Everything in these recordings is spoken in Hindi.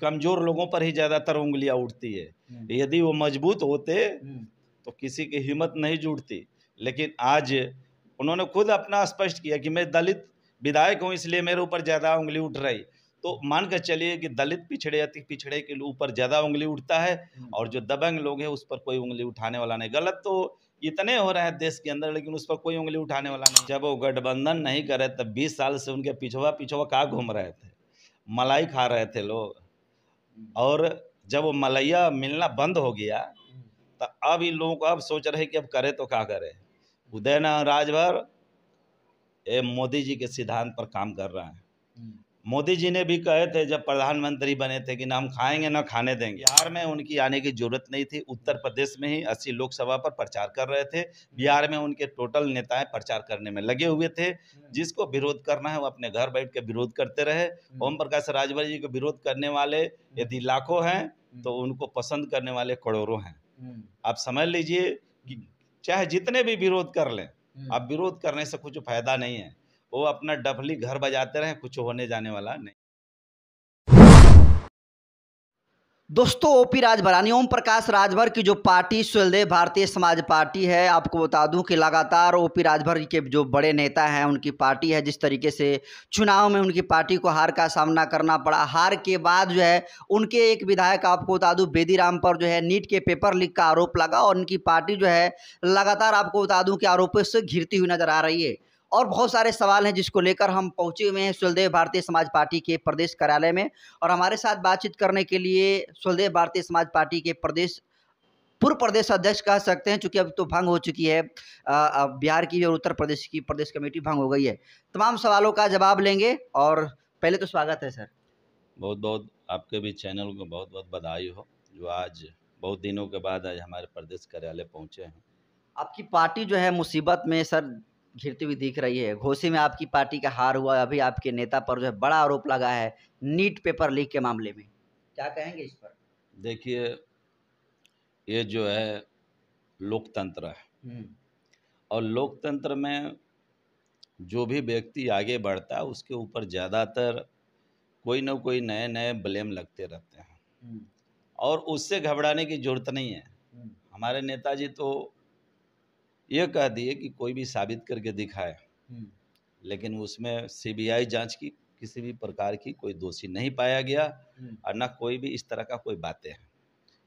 कमजोर लोगों पर ही ज्यादातर उंगलियां उठती है हम्म। यदि वो मजबूत होते हम्म। तो किसी की हिम्मत नहीं जुड़ती लेकिन आज उन्होंने खुद अपना स्पष्ट किया कि मैं दलित विधायक हूँ इसलिए मेरे ऊपर ज़्यादा उंगली उठ रही तो मान कर चलिए कि दलित पिछड़े अति पिछड़े के ऊपर ज़्यादा उंगली उठता है हम्म। और जो दबंग लोग हैं उस पर कोई उंगली उठाने वाला नहीं गलत तो इतने हो रहे हैं देश के अंदर लेकिन उस पर कोई उंगली उठाने वाला नहीं जब वो गठबंधन नहीं करे तब बीस साल से उनके पिछवा पिछवा कहाँ घूम रहे थे मलाई खा रहे थे लोग और जब वो मलैया मिलना बंद हो गया तो अब इन लोगों को अब सोच रहे कि अब करे तो क्या करे उदयनारायण राजभर ये मोदी जी के सिद्धांत पर काम कर रहा है मोदी जी ने भी कहे थे जब प्रधानमंत्री बने थे कि ना हम खाएंगे ना खाने देंगे बिहार में उनकी आने की जरूरत नहीं थी उत्तर प्रदेश में ही अस्सी लोकसभा पर प्रचार कर रहे थे बिहार में उनके टोटल नेताएं प्रचार करने में लगे हुए थे जिसको विरोध करना है वो अपने घर बैठ के विरोध करते रहे ओम प्रकाश राजभर जी को विरोध करने वाले यदि लाखों हैं तो उनको पसंद करने वाले करोड़ों हैं आप समझ लीजिए कि चाहे जितने भी विरोध कर लें आप विरोध करने से कुछ फायदा नहीं है वो अपना डफली घर बजाते रहे कुछ होने जाने वाला नहीं दोस्तों ओपी राजभरानी ओम प्रकाश राजभर की जो पार्टी सुलदेव भारतीय समाज पार्टी है आपको बता दूं कि लगातार ओपी राजभर के जो बड़े नेता हैं उनकी पार्टी है जिस तरीके से चुनाव में उनकी पार्टी को हार का सामना करना पड़ा हार के बाद जो है उनके एक विधायक आपको बता दूं बेदीराम पर जो है नीट के पेपर लीक का आरोप लगा और उनकी पार्टी जो है लगातार आपको बता दूँ कि आरोपों से घिरती हुई नजर आ रही है और बहुत सारे सवाल हैं जिसको लेकर हम पहुंचे हुए हैं सुलदेव भारतीय समाज पार्टी के प्रदेश कार्यालय में और हमारे साथ बातचीत करने के लिए सुलदेव भारतीय समाज पार्टी के प्रदेश पूर्व प्रदेश अध्यक्ष कह सकते हैं चूँकि अब तो भंग हो चुकी है बिहार की और उत्तर प्रदेश की प्रदेश कमेटी भंग हो गई है तमाम सवालों का जवाब लेंगे और पहले तो स्वागत है सर बहुत बहुत आपके भी चैनल को बहुत बहुत बधाई हो जो आज बहुत दिनों के बाद आज हमारे प्रदेश कार्यालय पहुँचे हैं आपकी पार्टी जो है मुसीबत में सर घिरती हुई दिख रही है घोसी में आपकी पार्टी का हार हुआ अभी आपके नेता पर जो है बड़ा आरोप लगा है नीट पेपर लीक के मामले में क्या कहेंगे इस पर देखिए ये जो है लोकतंत्र है हम्म। और लोकतंत्र में जो भी व्यक्ति आगे बढ़ता है उसके ऊपर ज़्यादातर कोई ना कोई नए नए ब्लेम लगते रहते हैं हम्म। और उससे घबराने की ज़रूरत नहीं है हम्म। हमारे नेताजी तो ये कह दिए कि कोई भी साबित करके दिखाए हम्म। लेकिन उसमें सीबीआई जांच की किसी भी प्रकार की कोई दोषी नहीं पाया गया हम्म। और ना कोई भी इस तरह का कोई बातें हैं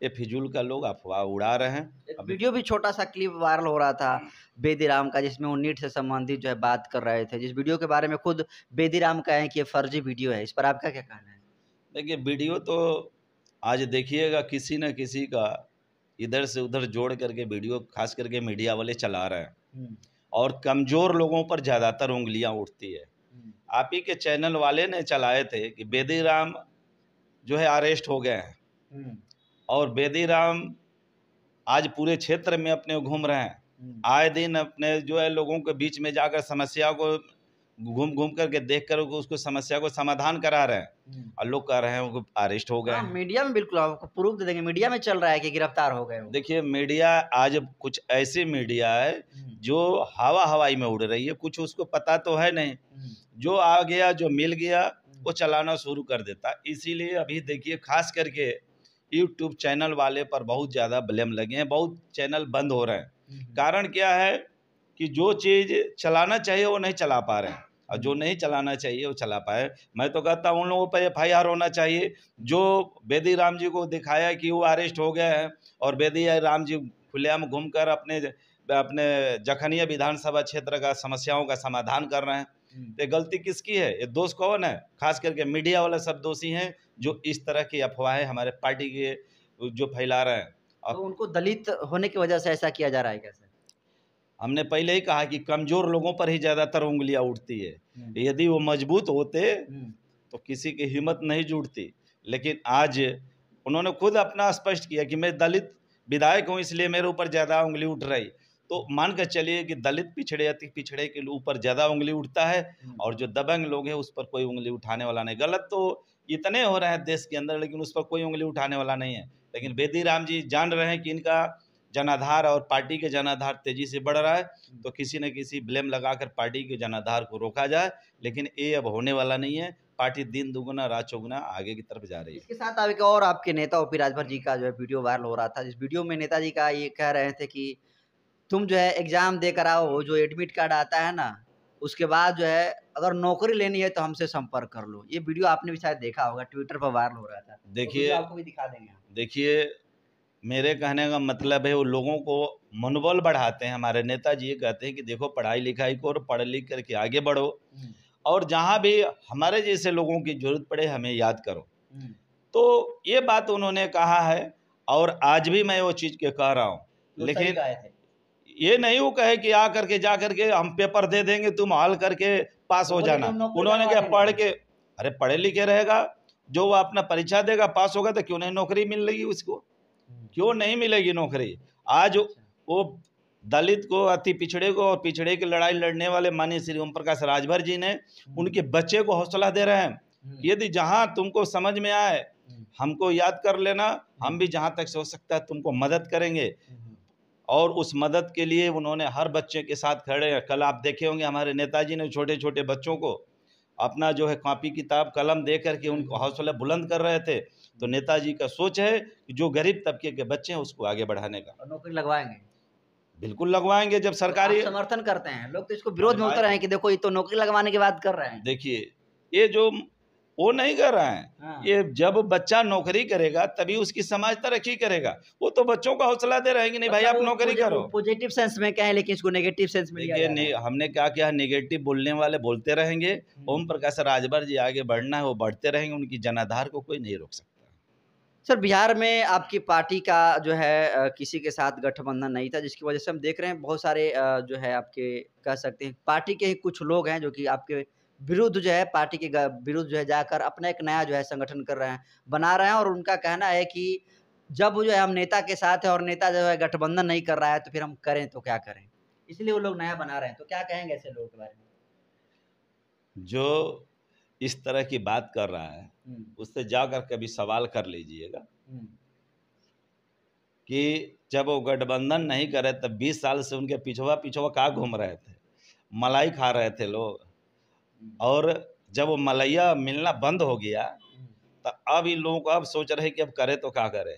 ये फिजूल का लोग अफवाह उड़ा रहे हैं वीडियो भी छोटा सा क्लिप वायरल हो रहा था बेदीराम का जिसमें वो नीट से संबंधित जो है बात कर रहे थे जिस वीडियो के बारे में खुद बेदीराम कहें कि ये फर्जी वीडियो है इस पर आपका क्या कहना है देखिए वीडियो तो आज देखिएगा किसी न किसी का इधर से उधर जोड़ करके वीडियो खास करके मीडिया वाले चला रहे हैं हम्म। और कमज़ोर लोगों पर ज़्यादातर उंगलियां उठती है हम्म। आप ही के चैनल वाले ने चलाए थे कि बेदी राम जो है अरेस्ट हो गए हैं हम्म। और बेदी राम आज पूरे क्षेत्र में अपने घूम रहे हैं आए दिन अपने जो है लोगों के बीच में जाकर समस्या को घूम घूम करके देख कर उसको समस्या को समाधान करा रहे हैं हम्म। और लोग कह रहे हैं उनको अरेस्ट हो गए हाँ, मीडिया में बिल्कुल आपको प्रूफ दे देंगे मीडिया में चल रहा है कि गिरफ्तार हो गए देखिए मीडिया आज कुछ ऐसी मीडिया है हम्म। जो हवा हवाई में उड़ रही है कुछ उसको पता तो है नहीं हम्म। जो आ गया जो मिल गया वो चलाना शुरू कर देता इसीलिए अभी देखिए खास करके यूट्यूब चैनल वाले पर बहुत ज़्यादा ब्लेम लगे हैं बहुत चैनल बंद हो रहे हैं कारण क्या है कि जो चीज़ चलाना चाहिए वो नहीं चला पा रहे हैं और जो हम्म। नहीं चलाना चाहिए वो चला पाए मैं तो कहता हूँ उन लोगों पर एफ होना चाहिए जो बेदी राम जी को दिखाया कि वो अरेस्ट हो गए हैं और बेदी राम जी खुलेआम कर अपने अपने जखनिया विधानसभा क्षेत्र का समस्याओं का समाधान कर रहे हैं हम्म। तो ये गलती किसकी है ये दोष कौन है खास करके मीडिया वाले सब दोषी हैं जो इस तरह की अफवाहें हमारे पार्टी के जो फैला रहे हैं तो उनको दलित होने की वजह से ऐसा किया जा रहा है क्या हमने पहले ही कहा कि कमज़ोर लोगों पर ही ज़्यादातर उंगलियां उठती है हम्म। यदि वो मजबूत होते हम्म। तो किसी की हिम्मत नहीं जुड़ती लेकिन आज उन्होंने खुद अपना स्पष्ट किया कि मैं दलित विधायक हूँ इसलिए मेरे ऊपर ज़्यादा उंगली उठ रही तो मान कर चलिए कि दलित पिछड़े अति पिछड़े के ऊपर ज़्यादा उंगली उठता है हम्म। और जो दबंग लोग हैं उस पर कोई उंगली उठाने वाला नहीं गलत तो इतने हो रहे हैं देश के अंदर लेकिन उस पर कोई उंगली उठाने वाला नहीं है लेकिन बेदी राम जी जान रहे हैं कि इनका जनाधार और पार्टी के जनाधार तेजी से बढ़ रहा है हम्म। तो किसी न किसी ब्लेम लगाकर पार्टी के जनाधार को रोका जाए लेकिन ये अब होने वाला नहीं है पार्टी दिन दुगुना रात चौगुना आगे की तरफ जा रही है इसके साथ आगे और आपके नेता ओपी राजभर जी का जो है वीडियो वायरल हो रहा था जिस वीडियो में नेताजी का ये कह रहे थे कि तुम जो है एग्ज़ाम देकर आओ जो एडमिट कार्ड आता है ना उसके बाद जो है अगर नौकरी लेनी है तो हमसे संपर्क कर लो ये वीडियो आपने भी शायद देखा होगा ट्विटर पर वायरल हो रहा था देखिए तो आपको भी दिखा देंगे देखिए मेरे कहने का मतलब है वो लोगों को मनोबल बढ़ाते हैं हमारे नेताजी ये कहते हैं कि देखो पढ़ाई लिखाई को और पढ़ लिख करके आगे बढ़ो हम्म। और जहाँ भी हमारे जैसे लोगों की ज़रूरत पड़े हमें याद करो हम्म। तो ये बात उन्होंने कहा है और आज भी मैं वो चीज़ के कह रहा हूँ तो लेकिन ये नहीं वो कहे कि आ करके जा करके हम पेपर दे देंगे तुम हाल करके पास हो जाना उन्होंने क्या पढ़ के अरे पढ़े लिखे रहेगा जो वो अपना परीक्षा देगा पास होगा तो क्यों नहीं नौकरी मिल रही उसको क्यों नहीं मिलेगी नौकरी आज वो दलित को अति पिछड़े को और पिछड़े की लड़ाई लड़ने वाले माननीय श्री ओम प्रकाश राजभर जी ने हम्म। उनके बच्चे को हौसला दे रहे हैं हम्म। यदि जहाँ तुमको समझ में आए हम्म। हमको याद कर लेना हम भी जहाँ तक हो सकता है तुमको मदद करेंगे और उस मदद के लिए उन्होंने हर बच्चे के साथ खड़े हैं कल आप देखे होंगे हमारे नेताजी ने छोटे छोटे बच्चों को अपना जो है कॉपी किताब कलम दे करके उनको हौसला बुलंद कर रहे थे तो नेताजी का सोच है कि जो गरीब तबके के बच्चे हैं उसको आगे बढ़ाने का नौकरी लगवाएंगे बिल्कुल लगवाएंगे जब तो सरकारी तो समर्थन करते हैं लोग तो इसको विरोध में उतर हैं कि देखो ये तो नौकरी लगवाने की बात कर रहे हैं देखिए ये जो वो नहीं कर रहे हैं हाँ। ये जब बच्चा नौकरी करेगा तभी उसकी समाज तरक्की करेगा वो तो बच्चों का हौसला दे रहे हैं कि नहीं भाई आप मतलब नौकरी करो पॉजिटिव सेंस में क्या है लेकिन इसको नेगेटिव सेंस में देखिए हमने क्या किया नेगेटिव बोलने वाले बोलते रहेंगे हम्म। ओम प्रकाश राजभर जी आगे बढ़ना है वो बढ़ते रहेंगे उनकी जनाधार को कोई नहीं रोक सकता सर बिहार में आपकी पार्टी का जो है किसी के साथ गठबंधन नहीं था जिसकी वजह से हम देख रहे हैं बहुत सारे जो है आपके कह सकते हैं पार्टी के ही कुछ लोग हैं जो कि आपके विरुद्ध जो है पार्टी के विरुद्ध जो है जाकर अपना एक नया जो है संगठन कर रहे हैं बना रहे हैं और उनका कहना है कि जब जो है हम नेता के साथ है और नेता जो है गठबंधन नहीं कर रहा है तो फिर हम करें तो क्या करें इसलिए वो लोग नया बना रहे हैं तो क्या कहेंगे ऐसे लोगों के बारे में जो इस तरह की बात कर रहा है हम्म। उससे जाकर कभी सवाल कर लीजिएगा हम्म। कि जब वो गठबंधन नहीं करे तब 20 साल से उनके पिछवा पिछवा कहाँ घूम रहे थे मलाई खा रहे थे लोग हम्म। और जब वो मलैया मिलना बंद हो गया तो अब इन लोगों को अब सोच रहे कि अब करे तो क्या करे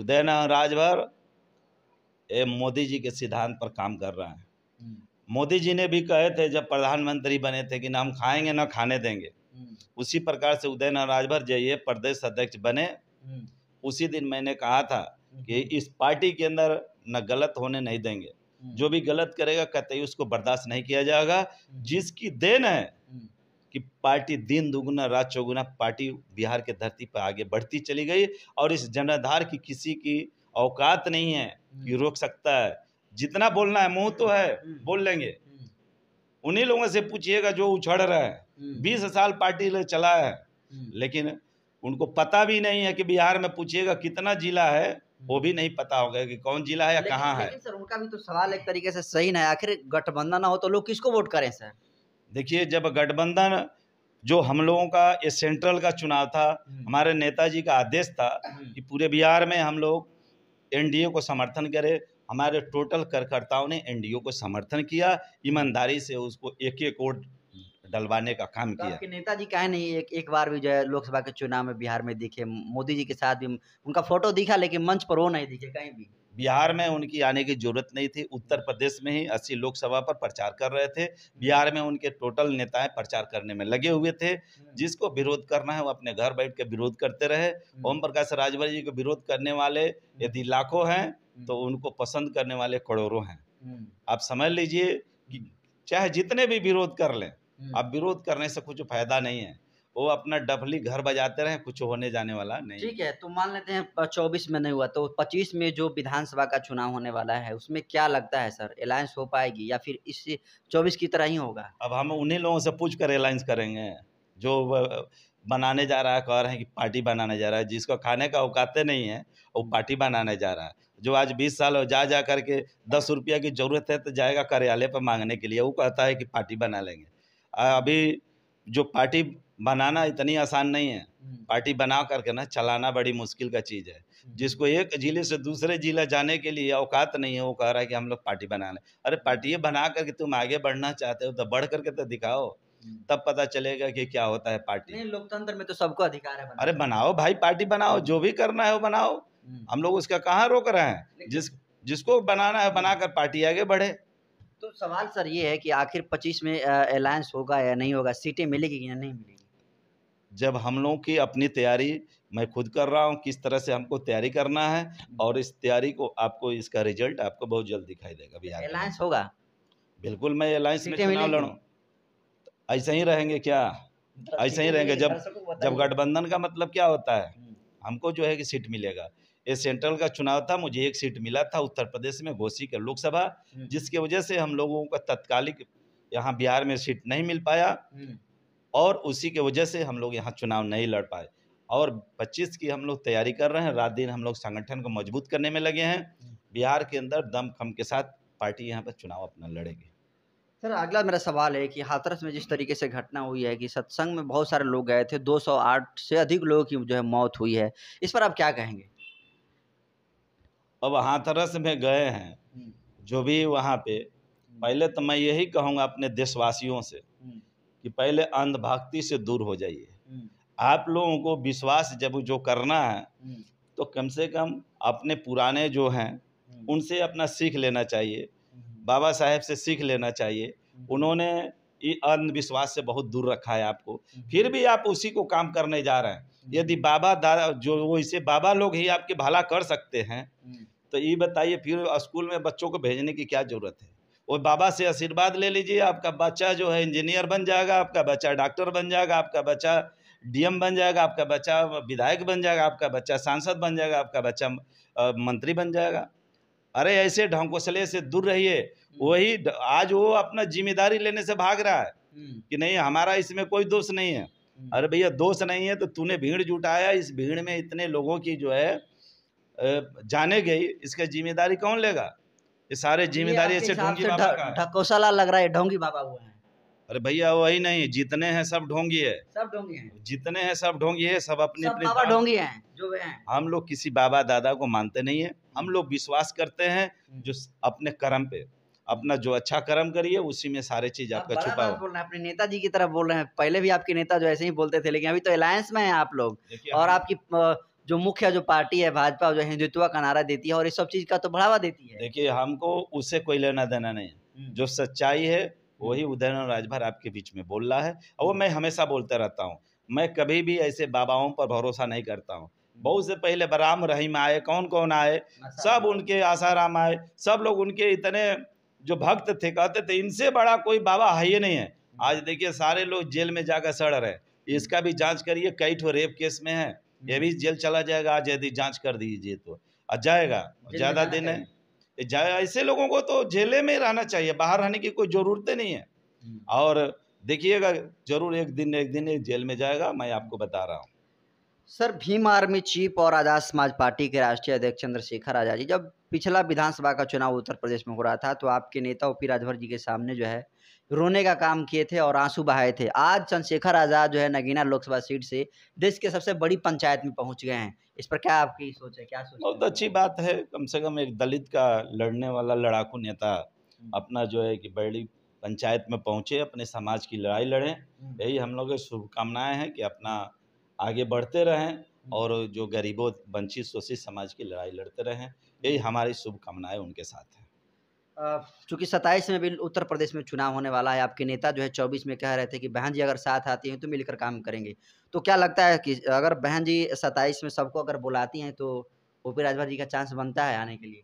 उदय राजभर भर ये मोदी जी के सिद्धांत पर काम कर रहा है मोदी जी ने भी कहे थे जब प्रधानमंत्री बने थे कि ना हम खाएंगे ना खाने देंगे उसी प्रकार से उदय राजभर भर जय प्रदेश अध्यक्ष बने उसी दिन मैंने कहा था कि हम्म। इस पार्टी के अंदर न गलत होने नहीं देंगे हम्म। जो भी गलत करेगा कतई उसको बर्दाश्त नहीं किया जाएगा हम्म। जिसकी देन है कि पार्टी दिन दुगुना रात चौगुना पार्टी बिहार के धरती पर आगे बढ़ती चली गई और इस जनाधार की किसी की औकात नहीं है कि रोक सकता है जितना बोलना है मुंह तो है बोल लेंगे उन्हीं लोगों से पूछिएगा जो उछड़ रहे हैं हम्म। बीस साल पार्टी ले चला है हम्म। लेकिन उनको पता भी नहीं है कि बिहार में पूछिएगा कितना जिला है वो भी नहीं पता होगा कि कौन जिला है या कहाँ है सर उनका भी तो सवाल एक तरीके से सही ना है आखिर गठबंधन ना हो तो लोग किसको वोट करें सर देखिए जब गठबंधन जो हम लोगों का ये सेंट्रल का चुनाव था हम्म। हमारे नेताजी का आदेश था कि पूरे बिहार में हम लोग एन को समर्थन करें हमारे टोटल कार्यकर्ताओं ने एनडीए को समर्थन किया ईमानदारी से उसको एक एक वोट डलवाने का काम तो किया नेता जी कहे नहीं एक एक बार भी जो है लोकसभा के चुनाव में बिहार में दिखे मोदी जी के साथ भी उनका फोटो दिखा लेकिन मंच पर वो नहीं दिखे कहीं भी बिहार में उनकी आने की जरूरत नहीं थी उत्तर प्रदेश में ही अस्सी लोकसभा पर प्रचार कर रहे थे बिहार में उनके टोटल नेताएं प्रचार करने में लगे हुए थे हम्म। जिसको विरोध करना है वो अपने घर बैठ के विरोध करते रहे हम्म। ओम प्रकाश राजभर जी को विरोध करने वाले हम्म। यदि लाखों हैं तो उनको पसंद करने वाले करोड़ों हैं आप समझ लीजिए कि चाहे जितने भी विरोध कर लें हम्म। अब विरोध करने से कुछ फायदा नहीं है वो अपना डफली घर बजाते रहे कुछ होने जाने वाला नहीं ठीक है तो मान लेते हैं चौबीस में नहीं हुआ तो पच्चीस में जो विधानसभा का चुनाव होने वाला है उसमें क्या लगता है सर अलायंस हो पाएगी या फिर इस चौबीस की तरह ही होगा अब हम उन्हीं लोगों से पूछ कर अलायंस करेंगे जो बनाने जा रहा है कह रहे हैं कि पार्टी बनाने जा रहा है जिसको खाने का औकाते नहीं है वो पार्टी बनाने जा रहा है जो आज बीस साल जा जा करके दस रुपया की ज़रूरत है तो जाएगा कार्यालय पर मांगने के लिए वो कहता है कि पार्टी बना लेंगे अभी जो पार्टी बनाना इतनी आसान नहीं है हम्म। पार्टी बना करके ना चलाना बड़ी मुश्किल का चीज़ है हम्म। जिसको एक जिले से दूसरे जिला जाने के लिए औकात नहीं है वो कह रहा है कि हम लोग पार्टी बना लें अरे पार्टी ये बना करके तुम आगे बढ़ना चाहते हो तो बढ़ करके तो दिखाओ हम्म। तब पता चलेगा कि क्या होता है पार्टी लोकतंत्र में तो सबको अधिकार है अरे बनाओ भाई पार्टी बनाओ जो भी करना है वो बनाओ हम लोग उसका कहाँ रोक रहे हैं जिस जिसको बनाना है बनाकर पार्टी आगे बढ़े तो सवाल सर ये है कि आखिर 25 में अलायंस होगा या नहीं होगा सीटें मिलेगी या नहीं मिलेगी जब हम लोगों की अपनी तैयारी मैं खुद कर रहा हूँ किस तरह से हमको तैयारी करना है और इस तैयारी को आपको इसका रिजल्ट आपको बहुत जल्द दिखाई देगा बिहार अलायंस होगा बिल्कुल मैं अलायंस में चुनाव लड़ूँ ऐसे ही रहेंगे क्या ऐसे ही रहेंगे जब जब गठबंधन का मतलब क्या होता है हम्म। हमको जो है कि सीट मिलेगा ये सेंट्रल का चुनाव था मुझे एक सीट मिला था उत्तर प्रदेश में घोसी का लोकसभा हम्म। जिसके वजह से हम लोगों का तत्कालिक यहाँ बिहार में सीट नहीं मिल पाया हम्म। और उसी के वजह से हम लोग यहाँ चुनाव नहीं लड़ पाए और 25 की हम लोग तैयारी कर रहे हैं रात दिन हम लोग संगठन को मजबूत करने में लगे हैं हम्म। बिहार के अंदर दम खम के साथ पार्टी यहाँ पर चुनाव अपना लड़ेगी सर अगला मेरा सवाल है कि हाथरस में जिस तरीके से घटना हुई है कि सत्संग में बहुत सारे लोग गए थे 208 से अधिक लोगों की जो है मौत हुई है इस पर आप क्या कहेंगे अब हाथरस में गए हैं हम्म। जो भी वहाँ पे हम्म। पहले तो मैं यही कहूँगा अपने देशवासियों से हम्म। कि पहले अंधभक्ति से दूर हो जाइए आप लोगों को विश्वास जब जो करना है तो कम से कम अपने पुराने जो हैं उनसे अपना सीख लेना चाहिए बाबा साहेब से सीख लेना चाहिए उन्होंने अंधविश्वास से बहुत दूर रखा है आपको फिर भी आप उसी को काम करने जा रहे हैं यदि बाबा दादा जो वो इसे बाबा लोग ही आपके भला कर सकते हैं तो ये बताइए फिर स्कूल में बच्चों को भेजने की क्या ज़रूरत है वो बाबा से आशीर्वाद ले लीजिए आपका बच्चा जो है इंजीनियर बन जाएगा आपका बच्चा डॉक्टर बन जाएगा आपका बच्चा डीएम बन जाएगा आपका बच्चा विधायक बन जाएगा आपका बच्चा सांसद बन जाएगा आपका बच्चा मंत्री बन जाएगा अरे ऐसे ढोंकोसले से दूर रहिए हम्म। वही आज वो अपना जिम्मेदारी लेने से भाग रहा है हम्म। कि नहीं हमारा इसमें कोई दोष नहीं है हम्म। अरे भैया दोष नहीं है तो तूने भीड़ जुटाया इस भीड़ में इतने लोगों की जो है जाने गई इसका जिम्मेदारी कौन लेगा ये सारे जिम्मेदारी ऐसे ढोंगी बाबा का लग रहा है ढोंगी बाबा हुआ है अरे भैया वही नहीं जितने हैं सब ढोंगी है सब ढोंगी है जितने हैं सब ढोंगी है सब अपने अपने बाबा ढोंगी हैं जो हैं हम लोग किसी बाबा दादा को मानते नहीं है हम लोग विश्वास करते हैं हम्म। जो अपने कर्म पे अपना जो अच्छा कर्म करिए उसी में सारे चीज आपका छुपा हो बोल रहे हैं अपने नेताजी की तरफ बोल रहे हैं पहले भी आपके नेता जो ऐसे ही बोलते थे लेकिन अभी तो अलायंस में है आप लोग और आपकी जो मुख्य जो पार्टी है भाजपा जो हिंदुत्व का नारा देती है और इस सब चीज़ का तो बढ़ावा देती है देखिए हमको उससे कोई लेना देना नहीं हम्म। जो सच्चाई है वही उदयन और राजभर आपके बीच में बोल रहा है और वो मैं हमेशा बोलता रहता हूँ मैं कभी भी ऐसे बाबाओं पर भरोसा नहीं करता हूँ हम्म। बहुत से पहले बराम रहीम आए कौन कौन आए सब उनके आसाराम आए सब लोग उनके इतने जो भक्त थे कहते थे इनसे बड़ा कोई बाबा है ही नहीं है हम्म। आज देखिए सारे लोग जेल में जाकर सड़ रहे इसका भी जांच करिए कई ठो रेप केस में है ये भी हम्म। जेल चला जाएगा आज यदि जांच कर दीजिए तो जाएगा ज़्यादा दिन है ऐसे लोगों को तो जेले में रहना चाहिए बाहर रहने की कोई ज़रूरत नहीं है हम्म। और देखिएगा जरूर एक दिन एक दिन जेल में जाएगा मैं आपको बता रहा हूँ सर भीम आर्मी चीफ और आज़ाद समाज पार्टी के राष्ट्रीय अध्यक्ष चंद्रशेखर आज़ाद जी जब पिछला विधानसभा का चुनाव उत्तर प्रदेश में हो रहा था तो आपके नेता ओ पी राजभर जी के सामने जो है रोने का काम किए थे और आंसू बहाए थे आज चंद्रशेखर आज़ाद जो है नगीना लोकसभा सीट से देश के सबसे बड़ी पंचायत में पहुंच गए हैं इस पर क्या आपकी सोच है क्या सोच बहुत अच्छी बात है कम से कम एक दलित का लड़ने वाला लड़ाकू नेता अपना जो है कि बड़ी पंचायत में पहुँचे अपने समाज की लड़ाई लड़ें हम्म। यही हम लोग शुभकामनाएँ हैं कि अपना आगे बढ़ते रहें हम्म। और जो गरीबों वंचित शोषित समाज की लड़ाई लड़ते रहें यही हमारी शुभकामनाएं उनके साथ हैं चूँकि सत्ताईस में भी उत्तर प्रदेश में चुनाव होने वाला है आपके नेता जो है चौबीस में कह रहे थे कि बहन जी अगर साथ आती हैं तो मिलकर काम करेंगे तो क्या लगता है कि अगर बहन जी सत्ताईस में सबको अगर बुलाती हैं तो ओ पी राजभर जी का चांस बनता है आने के लिए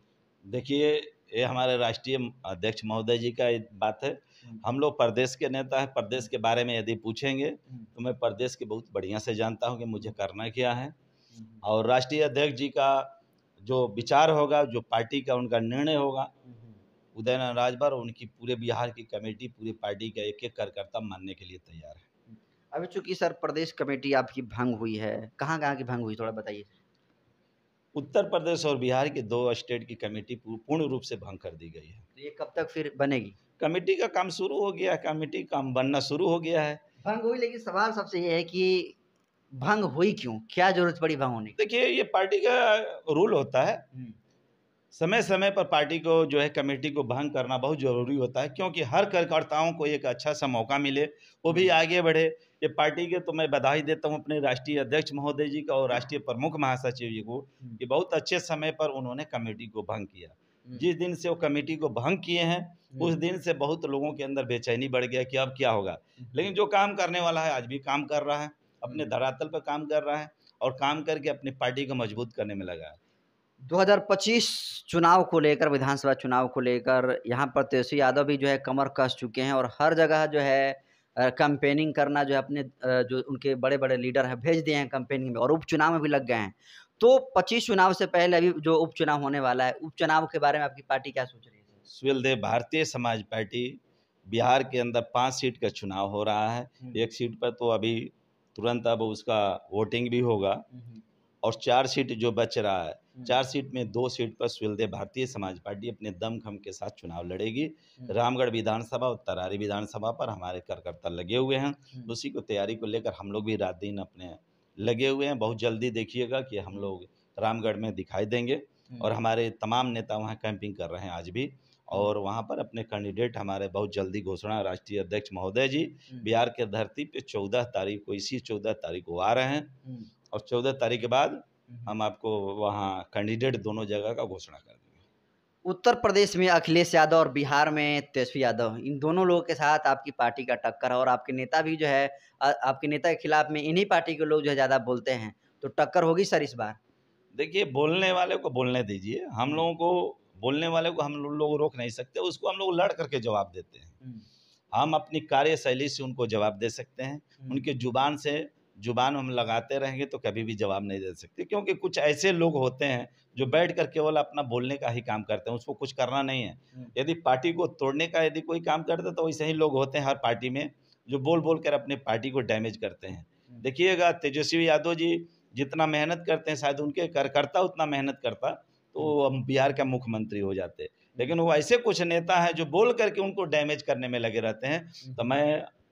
देखिए ये हमारे राष्ट्रीय अध्यक्ष महोदय जी का बात है हम्म। हम लोग प्रदेश के नेता है प्रदेश के बारे में यदि पूछेंगे हम्म। तो मैं प्रदेश के बहुत बढ़िया से जानता हूँ कि मुझे करना क्या है हम्म। और राष्ट्रीय अध्यक्ष जी का जो विचार होगा जो पार्टी का उनका निर्णय होगा उदय राजभर और उनकी पूरे बिहार की कमेटी पूरी पार्टी का एक एक कार्यकर्ता मानने के लिए तैयार है अभी चूंकि सर प्रदेश कमेटी आपकी भंग हुई है कहाँ कहाँ की भंग हुई थोड़ा बताइए उत्तर प्रदेश और बिहार के दो स्टेट की कमेटी पूर्ण रूप से भंग कर दी गई है तो ये कब तक फिर बनेगी कमेटी का काम शुरू हो गया है कमेटी काम बनना शुरू हो गया है भंग हुई लेकिन सवाल सबसे ये है कि भंग हुई क्यों क्या जरूरत पड़ी भंग होने की देखिए ये पार्टी का रूल होता है हम्म। समय समय पर पार्टी को जो है कमेटी को भंग करना बहुत ज़रूरी होता है क्योंकि हर कार्यकर्ताओं को एक अच्छा सा मौका मिले वो भी हम्म। आगे बढ़े ये पार्टी के तो मैं बधाई देता हूँ अपने राष्ट्रीय अध्यक्ष महोदय जी का और हम्म। राष्ट्रीय प्रमुख महासचिव जी को हम्म। कि बहुत अच्छे समय पर उन्होंने कमेटी को भंग किया जिस दिन से वो कमेटी को भंग किए हैं उस दिन से बहुत लोगों के अंदर बेचैनी बढ़ गया कि अब क्या होगा लेकिन जो काम करने वाला है आज भी काम कर रहा है अपने धरातल पर काम कर रहा है और काम करके अपनी पार्टी को मजबूत करने में लगा है 2025 चुनाव को लेकर विधानसभा चुनाव को लेकर यहाँ पर तेजस्वी तो यादव भी जो है कमर कस चुके हैं और हर जगह जो है कैंपेनिंग करना जो है अपने जो उनके बड़े बड़े लीडर हैं भेज दिए हैं कंपेनिंग में और उपचुनाव में भी लग गए हैं तो 25 चुनाव से पहले अभी जो उपचुनाव होने वाला है उपचुनाव के बारे में आपकी पार्टी क्या सोच रही है सुविल देव भारतीय समाज पार्टी बिहार के अंदर पाँच सीट का चुनाव हो रहा है हम्म। एक सीट पर तो अभी तुरंत अब उसका वोटिंग भी होगा हम्म, हम्म। और चार सीट जो बच रहा है हम्म। चार सीट में दो सीट पर सुलदे भारतीय समाज पार्टी अपने दमखम के साथ चुनाव लड़ेगी हम्म। रामगढ़ विधानसभा और तरारी विधानसभा पर हमारे कार्यकर्ता लगे हुए हैं हम्म। उसी को तैयारी को लेकर हम लोग भी रात दिन अपने लगे हुए हैं बहुत जल्दी देखिएगा कि हम लोग रामगढ़ में दिखाई देंगे और हमारे तमाम नेता वहाँ कैंपिंग कर रहे हैं आज भी और वहाँ पर अपने कैंडिडेट हमारे बहुत जल्दी घोषणा राष्ट्रीय अध्यक्ष महोदय जी बिहार के धरती पे चौदह तारीख को इसी चौदह तारीख को आ रहे हैं और चौदह तारीख के बाद हम्म। हम आपको वहाँ कैंडिडेट दोनों जगह का घोषणा कर देंगे उत्तर प्रदेश में अखिलेश यादव और बिहार में तेजस्वी यादव इन दोनों लोगों के साथ आपकी पार्टी का टक्कर है और आपके नेता भी जो है आपके नेता के खिलाफ में इन्हीं पार्टी के लोग जो है ज़्यादा बोलते हैं तो टक्कर होगी सर इस बार देखिए बोलने वाले को बोलने दीजिए हम हम्म। लोगों को बोलने वाले को हम लोग रोक नहीं सकते उसको हम लोग लड़ करके जवाब देते हैं हम्म। हम अपनी कार्यशैली से उनको जवाब दे सकते हैं उनके जुबान से ज़ुबान हम लगाते रहेंगे तो कभी भी जवाब नहीं दे सकते क्योंकि कुछ ऐसे लोग होते हैं जो बैठ कर केवल अपना बोलने का ही काम करते हैं उसको कुछ करना नहीं है यदि पार्टी को तोड़ने का यदि कोई काम करता तो वैसे ही लोग होते हैं हर पार्टी में जो बोल बोल कर अपने पार्टी को डैमेज करते हैं देखिएगा तेजस्वी यादव जी जितना मेहनत करते हैं शायद उनके कार्यकर्ता उतना मेहनत करता तो हम बिहार का मुख्यमंत्री हो जाते लेकिन वो ऐसे कुछ नेता हैं जो बोल करके उनको डैमेज करने में लगे रहते हैं तो मैं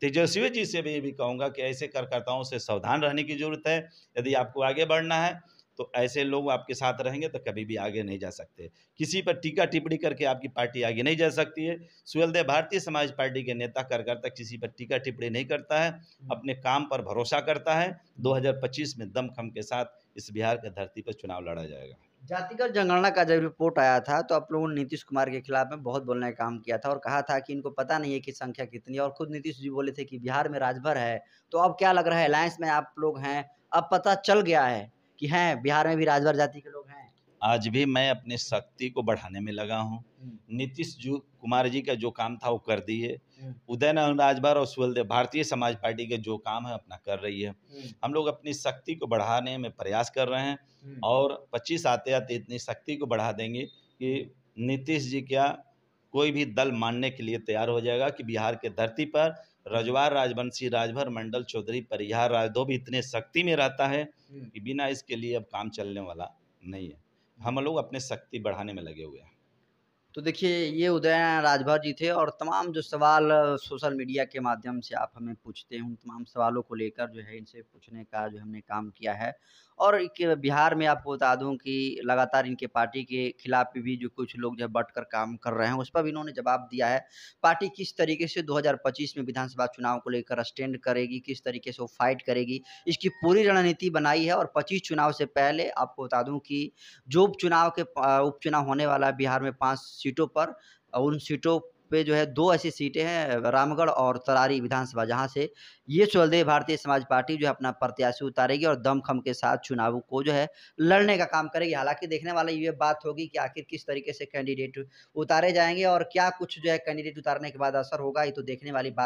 तेजस्वी जी से भी ये भी कहूँगा कि ऐसे कार्यकर्ताओं से सावधान रहने की ज़रूरत है यदि आपको आगे बढ़ना है तो ऐसे लोग आपके साथ रहेंगे तो कभी भी आगे नहीं जा सकते किसी पर टीका टिप्पणी करके आपकी पार्टी आगे नहीं जा सकती है सुहेलदेव भारतीय समाज पार्टी के नेता कार्यकर्ता किसी पर टीका टिप्पणी नहीं करता है हम्म। अपने काम पर भरोसा करता है 2025 में दमखम के साथ इस बिहार के धरती पर चुनाव लड़ा जाएगा जातिगत जनगणना का जब रिपोर्ट आया था तो आप लोगों ने नीतीश कुमार के खिलाफ में बहुत बोलने का काम किया था और कहा था कि इनको पता नहीं है कि संख्या कितनी और खुद नीतीश जी बोले थे कि बिहार में राजभर है तो अब क्या लग रहा है अलायंस में आप लोग हैं अब पता चल गया है कि हैं बिहार में भी राजभर जाति के लोग हैं आज भी मैं अपनी शक्ति को बढ़ाने में लगा हूँ हम्म। नीतीश जी कुमार जी का जो काम था वो कर दिए हम्म। नारायण राजभर और सुवलदेव भारतीय समाज पार्टी के जो काम है अपना कर रही है हम्म। हम लोग अपनी शक्ति को बढ़ाने में प्रयास कर रहे हैं हम्म। और पच्चीस आते आते इतनी शक्ति को बढ़ा देंगे कि नीतीश जी क्या कोई भी दल मानने के लिए तैयार हो जाएगा कि बिहार के धरती पर रजवार राजवंशी राजभर मंडल चौधरी परिहार भी इतने शक्ति में रहता है कि बिना इसके लिए अब काम चलने वाला नहीं है हम लोग अपने शक्ति बढ़ाने में लगे हुए हैं तो देखिए ये उदय राजभर जी थे और तमाम जो सवाल सोशल मीडिया के माध्यम से आप हमें पूछते हैं उन तमाम सवालों को लेकर जो है इनसे पूछने का जो हमने काम किया है और बिहार में आपको बता दूं कि लगातार इनके पार्टी के खिलाफ भी जो कुछ लोग जो है कर काम कर रहे हैं उस पर भी इन्होंने जवाब दिया है पार्टी किस तरीके से 2025 में विधानसभा चुनाव को लेकर स्टैंड करेगी किस तरीके से वो फाइट करेगी इसकी पूरी रणनीति बनाई है और पच्चीस चुनाव से पहले आपको बता दूँ कि जो उपचुनाव के उपचुनाव होने वाला है बिहार में पाँच सीटों पर उन सीटों पे जो है दो ऐसी सीटें हैं रामगढ़ और तरारी विधानसभा जहां से ये चौलदेव भारतीय समाज पार्टी जो है अपना प्रत्याशी उतारेगी और दमखम के साथ चुनाव को जो है लड़ने का काम करेगी हालांकि देखने वाला ये बात होगी कि आखिर किस तरीके से कैंडिडेट उतारे जाएंगे और क्या कुछ जो है कैंडिडेट उतारने के बाद असर होगा ये तो देखने वाली बात